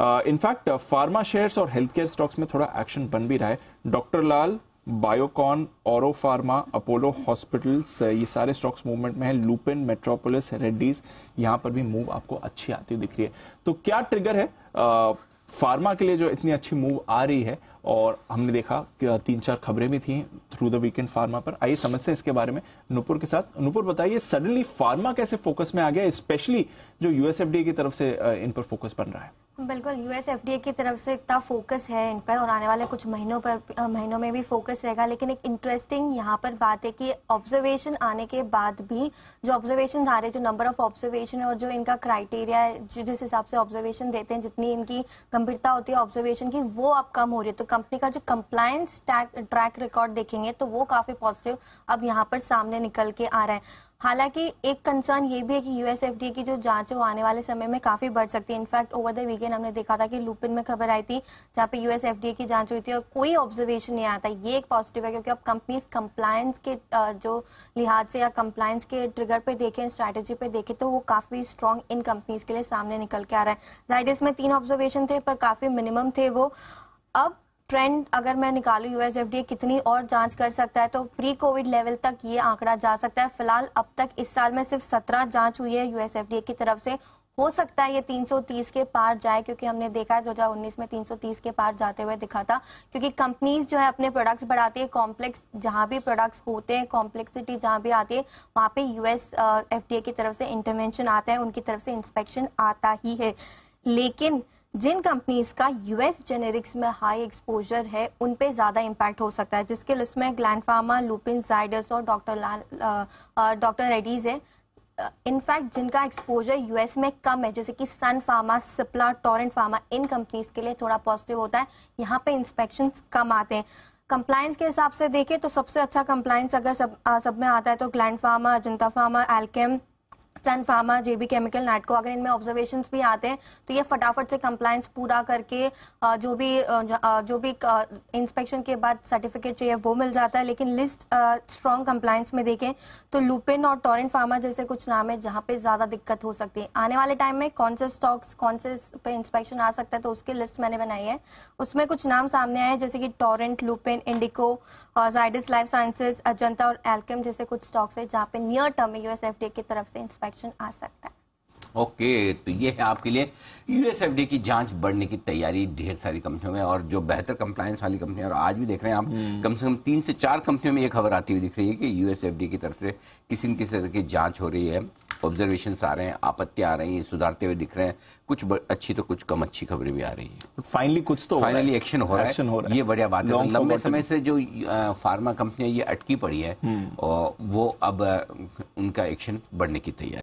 In fact pharma shares और health care stocks में थोड़ा एक्शन बन भी रहा है doctor Lal Biocon Auro pharma Apollo hospitals ये सारे स्टॉक्स मूवमेंट में है लूपिन मेट्रोपोलिस रेड्डीज यहाँ पर भी मूव आपको अच्छी आती हुई दिख रही है तो क्या ट्रिगर है फार्मा uh, के लिए जो इतनी अच्छी मूव आ रही है और हमने देखा कि तीन चार खबरें भी थी थ्रू द वीकेंड फार्मा पर आइए समझते हैं इसके बारे में नुपुर के साथ नुपुर बताइए सडनली फार्मा कैसे फोकस में आ गया स्पेशली जो यूएसएफडीए की तरफ से इन पर फोकस बन रहा है बिल्कुल यूएसएफडीए की तरफ से इतना फोकस है इन पर और आने वाले कुछ महीनों पर महीनों में भी फोकस रहेगा लेकिन एक इंटरेस्टिंग यहाँ पर बात है कि ऑब्जर्वेशन आने के बाद भी जो ऑब्जर्वेशन आ रहे जो नंबर ऑफ ऑब्जर्वेशन और जो इनका क्राइटेरिया है जिस हिसाब से ऑब्जर्वेशन देते हैं जितनी इनकी गंभीरता होती है ऑब्जर्वेशन की वो अब कम हो रही है तो कंपनी का जो कंप्लायंस ट्रैक रिकॉर्ड देखेंगे तो वो काफी पॉजिटिव अब यहाँ पर सामने निकल के आ रहा है हालांकि एक कंसर्न ये भी है कि यूएसएफडीए की जो जांच है वो आने वाले समय में काफी बढ़ सकती है इनफैक्ट ओवर द वीकेंड हमने देखा था कि लुपिन में खबर आई थी जहां पे यूएसएफडीए की जांच हुई थी और कोई ऑब्जर्वेशन नहीं आया था ये एक पॉजिटिव है क्योंकि अब कंपनीज कंप्लायंस के जो लिहाज से या कंप्लायंस के ट्रिगर पे देखें स्ट्रैटेजी पे देखें तो वो काफी स्ट्रांग इन कंपनीज के लिए सामने निकल के आ रहा है जाइडिस में तीन ऑब्जर्वेशन थे पर काफी मिनिमम थे वो अब ट्रेंड अगर मैं निकालू यूएस कितनी और जांच कर सकता है तो प्री कोविड लेवल तक ये आंकड़ा जा सकता है फिलहाल अब तक इस साल में सिर्फ सत्रह जांच हुई है यूएस की तरफ से हो सकता है ये 330 के पार जाए क्योंकि हमने देखा है 2019 में 330 के पार जाते हुए दिखा था क्योंकि कंपनीज जो है अपने प्रोडक्ट्स बढ़ाती है कॉम्प्लेक्स जहां भी प्रोडक्ट्स होते हैं कॉम्प्लेक्सिटी जहां भी आती है वहां पे यूएस एफडीए की तरफ से इंटरवेंशन आता है उनकी तरफ से इंस्पेक्शन आता ही है लेकिन जिन कंपनीज का यूएस जेनेरिक्स में हाई एक्सपोजर है उन पे ज्यादा इम्पैक्ट हो सकता है जिसके लिस्ट में ग्लैंड फार्मा लुपिन जाइडस और डॉक्टर डॉक्टर रेडीज है इनफैक्ट जिनका एक्सपोजर यूएस में कम है जैसे कि Sun pharma Cipla Torrent pharma इन कंपनीज के लिए थोड़ा पॉजिटिव होता है यहाँ पे इंस्पेक्शन कम आते हैं कंप्लायंस के हिसाब से देखें तो सबसे अच्छा कंप्लायंस अगर सब आ, सब में आता है तो Gland pharma Ajanta pharma Alkem Sun pharma JB chemical Natco अगर इनमें ऑब्जर्वेशन भी आते हैं तो ये फटाफट से कंप्लायंस पूरा करके जो भी जो भी इंस्पेक्शन के बाद सर्टिफिकेट चाहिए वो मिल जाता है लेकिन लिस्ट स्ट्रॉन्ग कंप्लायंस में देखें तो लुपिन और टॉरेंट फार्मा जैसे कुछ नाम है जहाँ पे ज़्यादा दिक्कत हो सकती है आने वाले टाइम में कौन से स्टॉक्स कौन से पे इंस्पेक्शन आ सकता है तो उसकी लिस्ट मैंने बनाई है उसमें कुछ नाम सामने आए जैसे कि Torrent Lupin Indoco Zydus life sciences Ajanta और एल्केम जैसे कुछ स्टॉक्स है जहाँ पे नियर टर्म में यूएस की तरफ से इंस्पेक्ट इन्फेक्शन आ सकता है ओके okay, तो ये है आपके लिए यूएसएफडी की जांच बढ़ने की तैयारी ढेर सारी कंपनियों में और जो बेहतर कंप्लायंस वाली कंपनी और आज भी देख रहे हैं आप हम्म। कम से कम तीन से चार कंपनियों में ये खबर आती हुई दिख रही है कि यूएसएफडी की तरफ से किसी न किसी तरह की जांच हो रही है ऑब्जर्वेशन आ रहे हैं आपत्ति आ रही है सुधारते हुए दिख रहे हैं कुछ अच्छी तो कुछ कम अच्छी खबरें भी आ रही है फाइनली तो कुछ तो फाइनली एक्शन हो रहा है ये बढ़िया बात है लंबे समय से जो फार्मा कंपनियां ये अटकी पड़ी है हम्म। वो अब उनका एक्शन बढ़ने की तैयारी